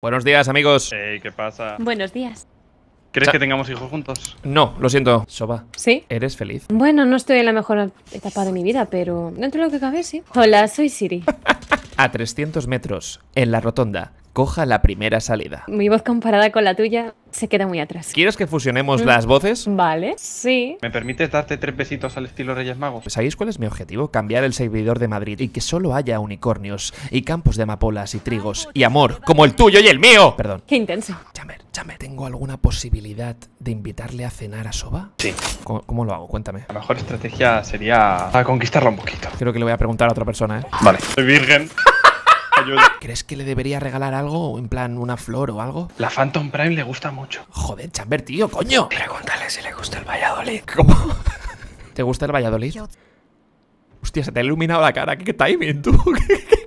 Buenos días, amigos. Hey, ¿qué pasa? Buenos días. ¿Crees que tengamos hijos juntos? No, lo siento, Soba. ¿Sí? ¿Eres feliz? Bueno, no estoy en la mejor etapa de mi vida, pero dentro de lo que cabe, sí. Hola, soy Siri. A 300 metros, en la rotonda, Coja la primera salida. Mi voz comparada con la tuya se queda muy atrás. ¿Quieres que fusionemos mm. las voces? Vale, sí. ¿Me permites darte tres besitos al estilo Reyes Magos? ¿Sabéis cuál es mi objetivo? Cambiar el servidor de Madrid y que solo haya unicornios y campos de amapolas y trigos y amor como el tuyo y el mío. Perdón. Qué intenso. Chamber, ¿tengo alguna posibilidad de invitarle a cenar a Soba? Sí. ¿Cómo, lo hago? Cuéntame. La mejor estrategia sería conquistarlo un poquito. Creo que le voy a preguntar a otra persona, ¿eh? Vale. Soy virgen. ¿Crees que le debería regalar algo? En plan, una flor o algo. La Phantom Prime le gusta mucho. Joder, Chamber, tío, coño. Pregúntale si le gusta el Valladolid. ¿Cómo? ¿Te gusta el Valladolid? Hostia, se te ha iluminado la cara. ¿Qué, timing, tú? ¿Qué,